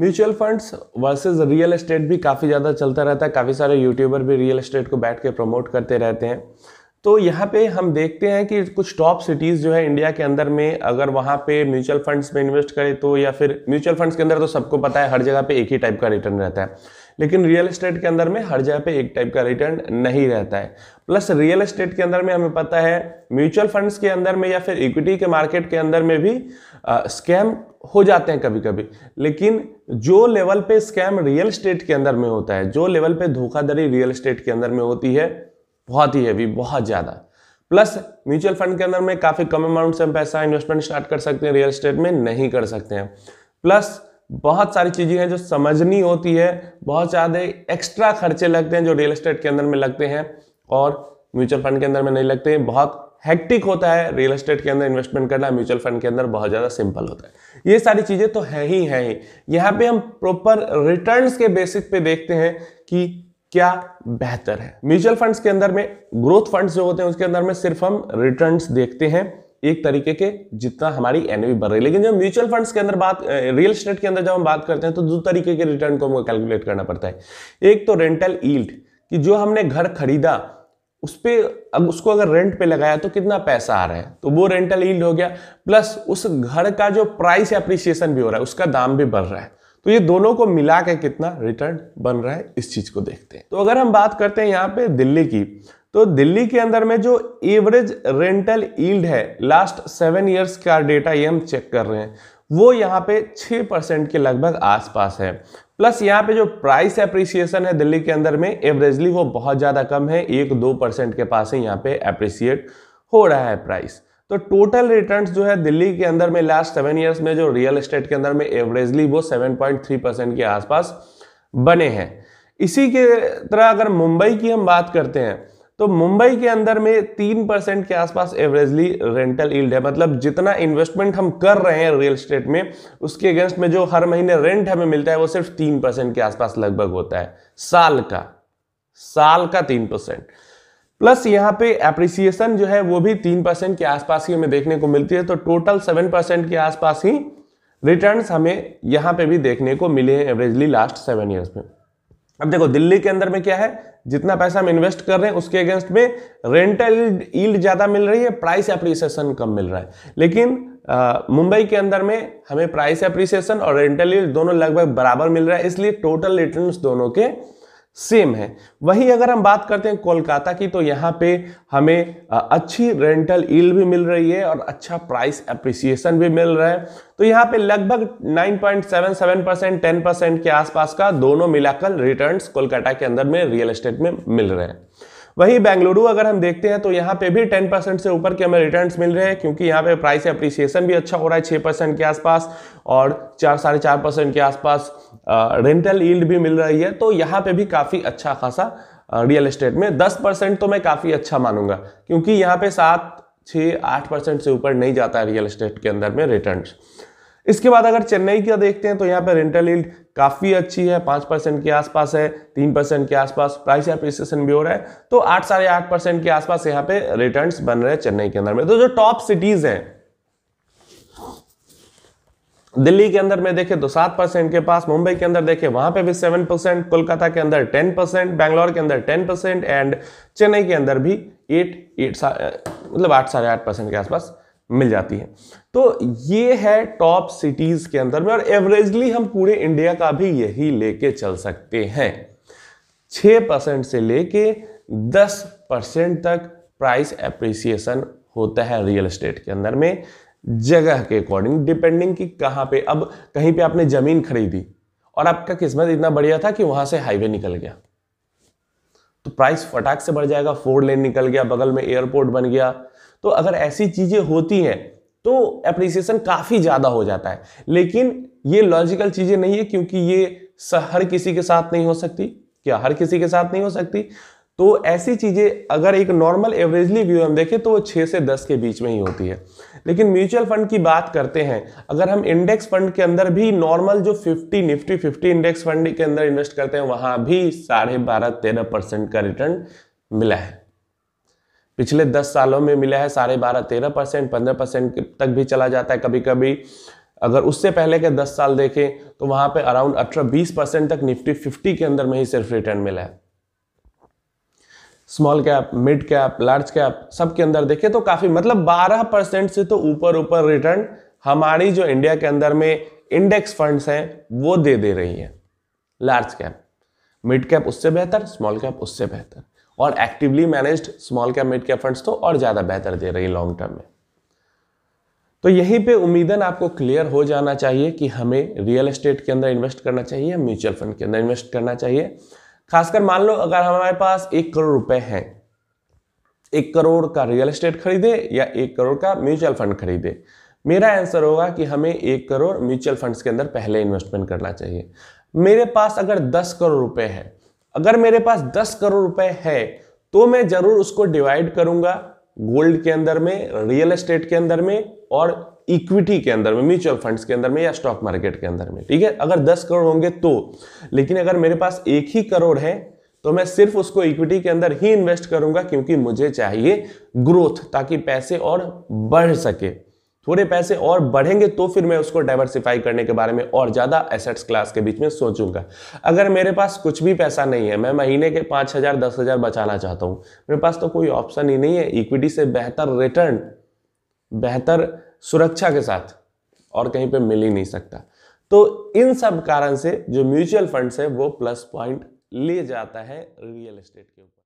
mutual funds versus real estate भी काफ़ी ज़्यादा चलता रहता है काफ़ी सारे यूट्यूबर भी रियल एस्टेट को बैठ के प्रमोट करते रहते हैं तो यहाँ पे हम देखते हैं कि कुछ टॉप सिटीज़ जो है इंडिया के अंदर में अगर वहाँ पे म्यूचुअल फंड्स में इन्वेस्ट करें तो या फिर म्यूचुअल फंड्स के अंदर तो सबको पता है हर जगह पे एक ही टाइप का रिटर्न रहता है लेकिन रियल एस्टेट के अंदर में हर जगह पे एक टाइप का रिटर्न नहीं रहता है प्लस रियल एस्टेट के अंदर में हमें पता है म्यूचुअल फंड्स के अंदर में या फिर इक्विटी के मार्केट के अंदर में भी स्कैम हो जाते हैं कभी कभी लेकिन जो लेवल पे स्कैम रियल स्टेट के अंदर में होता है जो लेवल पे धोखाधड़ी रियल स्टेट के अंदर में होती है बहुत ही हैवी बहुत ज़्यादा प्लस म्यूचुअल फंड के अंदर में काफ़ी कम अमाउंट से हम पैसा इन्वेस्टमेंट स्टार्ट कर सकते हैं रियल स्टेट में नहीं कर सकते हैं प्लस बहुत सारी चीज़ें हैं जो समझनी होती है बहुत ज़्यादा एक्स्ट्रा खर्चे लगते हैं जो रियल स्टेट के अंदर में लगते हैं और म्यूचुअल फंड के अंदर में नहीं लगते हैं बहुत हैक्टिक होता है रियल एस्टेट के अंदर इन्वेस्टमेंट करना म्यूचुअल फंड के अंदर बहुत ज़्यादा सिंपल होता है ये सारी चीज़ें तो है ही है ही यहां पे हम प्रॉपर रिटर्न्स के बेसिस पे देखते हैं कि क्या बेहतर है म्यूचुअल फंड्स के अंदर में ग्रोथ फंड्स जो होते हैं उसके अंदर में सिर्फ हम रिटर्न्स देखते हैं एक तरीके के जितना हमारी एनवी बढ़ रही है लेकिन जब म्यूचुअल फंड्स के अंदर बात रियल स्टेट के अंदर जब हम बात करते हैं तो दो तरीके के रिटर्न को हमको कैलकुलेट करना पड़ता है एक तो रेंटल ईल्ड कि जो हमने घर खरीदा उस पर अब उसको अगर रेंट पे लगाया तो कितना पैसा आ रहा है तो वो रेंटल ईल्ड हो गया प्लस उस घर का जो प्राइस अप्रिसिएशन भी हो रहा है उसका दाम भी बढ़ रहा है तो ये दोनों को मिला के कितना रिटर्न बन रहा है इस चीज को देखते हैं तो अगर हम बात करते हैं यहाँ पे दिल्ली की तो दिल्ली के अंदर में जो एवरेज रेंटल ईल्ड है लास्ट सेवन ईयर्स का डेटा ये हम चेक कर रहे हैं वो यहाँ पे छः परसेंट के लगभग आसपास है प्लस यहाँ पे जो प्राइस एप्रिसिएशन है दिल्ली के अंदर में एवरेजली वो बहुत ज़्यादा कम है एक दो परसेंट के पास ही यहाँ पे एप्रिसिएट हो रहा है प्राइस तो टोटल रिटर्न्स जो है दिल्ली के अंदर में लास्ट सेवन ईयर्स में जो रियल एस्टेट के अंदर में एवरेजली वो 7.3 परसेंट के आसपास बने हैं इसी के तरह अगर मुंबई की हम बात करते हैं तो मुंबई के अंदर में तीन परसेंट के आसपास एवरेजली रेंटल ईल्ड है मतलब जितना इन्वेस्टमेंट हम कर रहे हैं रियल स्टेट में उसके अगेंस्ट में जो हर महीने रेंट हमें मिलता है वो सिर्फ तीन परसेंट के आसपास लगभग होता है साल का साल का तीन परसेंट प्लस यहाँ पे एप्रिसिएशन जो है वो भी तीन परसेंट के आसपास ही हमें देखने को मिलती है तो टोटल सेवन परसेंट के आसपास ही रिटर्न्स हमें यहाँ पे भी देखने को मिले हैं एवरेजली लास्ट सेवन ईयर्स में अब देखो दिल्ली के अंदर में क्या है जितना पैसा हम इन्वेस्ट कर रहे हैं उसके अगेंस्ट में रेंटल ईल्ड ज़्यादा मिल रही है प्राइस एप्रिसिएशन कम मिल रहा है लेकिन मुंबई के अंदर में हमें प्राइस एप्रिसिएशन और रेंटल ईल्ड दोनों लगभग बराबर मिल रहा है इसलिए टोटल रिटर्न दोनों के सेम है वहीं अगर हम बात करते हैं कोलकाता की तो यहाँ पे हमें अच्छी रेंटल ईल भी मिल रही है और अच्छा प्राइस अप्रिसिएशन भी मिल रहा है तो यहाँ पे लगभग 9.77 परसेंट टेन परसेंट के आसपास का दोनों मिलाकर रिटर्न्स कोलकाता के अंदर में रियल एस्टेट में मिल रहे हैं वहीं बेंगलुरु अगर हम देखते हैं तो यहाँ पे भी 10 परसेंट से ऊपर के हमें रिटर्न मिल रहे हैं क्योंकि यहाँ पे प्राइस अप्रिसिएशन भी अच्छा हो रहा है 6 परसेंट के आसपास और चार साढ़े चार परसेंट के आसपास रेंटल ईल्ड भी मिल रही है तो यहाँ पे भी काफ़ी अच्छा खासा रियल इस्टेट में दस परसेंट तो मैं काफ़ी अच्छा मानूंगा क्योंकि यहाँ पे सात छः आठ परसेंट से ऊपर नहीं जाता है रियल इस्टेट के अंदर में रिटर्न इसके बाद अगर चेन्नई का देखते हैं तो यहाँ पे रेंटल इल्ड काफ़ी अच्छी है पाँच परसेंट के आसपास है तीन परसेंट के आसपास प्राइस एप्रिसिएशन भी हो रहा है तो आठ साढ़े आठ परसेंट के आसपास यहाँ पे रिटर्न्स बन रहे हैं चेन्नई के अंदर में तो जो टॉप सिटीज़ हैं दिल्ली के अंदर में देखें तो सात परसेंट के पास मुंबई के अंदर देखें वहां पे भी सेवन परसेंट कोलकाता के अंदर टेन परसेंट बैंगलोर के अंदर टेन परसेंट एंड चेन्नई के अंदर भी एट एट मतलब आठ साढ़े आठ परसेंट के आसपास मिल जाती है तो ये है टॉप सिटीज के अंदर में और एवरेजली हम पूरे इंडिया का भी यही लेके चल सकते हैं छ परसेंट से लेके दस परसेंट तक प्राइस एप्रिसिएशन होता है रियल एस्टेट के अंदर में जगह के अकॉर्डिंग डिपेंडिंग कि कहां पे अब कहीं पे आपने ज़मीन खरीदी और आपका किस्मत इतना बढ़िया था कि वहां से हाईवे निकल गया तो प्राइस फटाक से बढ़ जाएगा फोर लेन निकल गया बगल में एयरपोर्ट बन गया तो अगर ऐसी चीज़ें होती हैं तो एप्रिसिएशन काफ़ी ज़्यादा हो जाता है लेकिन ये लॉजिकल चीज़ें नहीं है क्योंकि ये हर किसी के साथ नहीं हो सकती क्या हर किसी के साथ नहीं हो सकती तो ऐसी चीज़ें अगर एक नॉर्मल एवरेजली व्यू हम देखें तो वो छः से दस के बीच में ही होती है लेकिन म्यूचुअल फंड की बात करते हैं अगर हम इंडेक्स फंड के अंदर भी नॉर्मल जो 50 निफ्टी 50 इंडेक्स फंड के अंदर इन्वेस्ट करते हैं वहां भी साढ़े बारह तेरह परसेंट का रिटर्न मिला है पिछले दस सालों में मिला है साढ़े बारह तेरह परसेंट पंद्रह परसेंट तक भी चला जाता है कभी कभी अगर उससे पहले के दस साल देखें तो वहां पे अराउंड अठारह बीस परसेंट तक निफ्टी फिफ्टी के अंदर में ही सिर्फ रिटर्न मिला है small cap mid cap large cap सब के अंदर देखें तो काफी मतलब बारह परसेंट से तो ऊपर ऊपर रिटर्न हमारी जो इंडिया के अंदर में इंडेक्स फंड्स हैं वो दे दे रही हैं लार्ज कैप मिड कैप उससे बेहतर स्मॉल कैप उससे बेहतर और actively managed small cap mid cap funds तो और ज़्यादा बेहतर दे रही लॉन्ग टर्म में तो यहीं पे उम्मीदन आपको क्लियर हो जाना चाहिए कि हमें रियल एस्टेट के अंदर इन्वेस्ट करना चाहिए या म्यूचुअल फंड के अंदर इन्वेस्ट करना चाहिए खासकर मान लो अगर हमारे पास एक करोड़ रुपए हैं एक करोड़ का रियल एस्टेट खरीदे या एक करोड़ का म्यूचुअल फंड खरीदे मेरा आंसर होगा कि हमें एक करोड़ म्यूचुअल फंड्स के अंदर पहले इन्वेस्टमेंट करना चाहिए मेरे पास अगर दस करोड़ रुपए हैं अगर मेरे पास दस करोड़ रुपए है तो मैं जरूर उसको डिवाइड करूंगा गोल्ड के अंदर में रियल एस्टेट के अंदर में और इक्विटी के अंदर में म्यूचुअल फंड्स के अंदर में या स्टॉक मार्केट के अंदर में ठीक है अगर 10 करोड़ होंगे तो लेकिन अगर मेरे पास एक ही करोड़ है तो मैं सिर्फ उसको इक्विटी के अंदर ही इन्वेस्ट करूंगा क्योंकि मुझे चाहिए ग्रोथ ताकि पैसे और बढ़ सके थोड़े पैसे और बढ़ेंगे तो फिर मैं उसको डाइवर्सिफाई करने के बारे में और ज़्यादा एसेट्स क्लास के बीच में सोचूंगा अगर मेरे पास कुछ भी पैसा नहीं है मैं महीने के पांच हज़ार दस हज़ार बचाना चाहता हूं मेरे पास तो कोई ऑप्शन ही नहीं है इक्विटी से बेहतर रिटर्न बेहतर सुरक्षा के साथ और कहीं पर मिल ही नहीं सकता तो इन सब कारण से जो म्यूचुअल फंड है वो प्लस पॉइंट ले जाता है रियल एस्टेट के ऊपर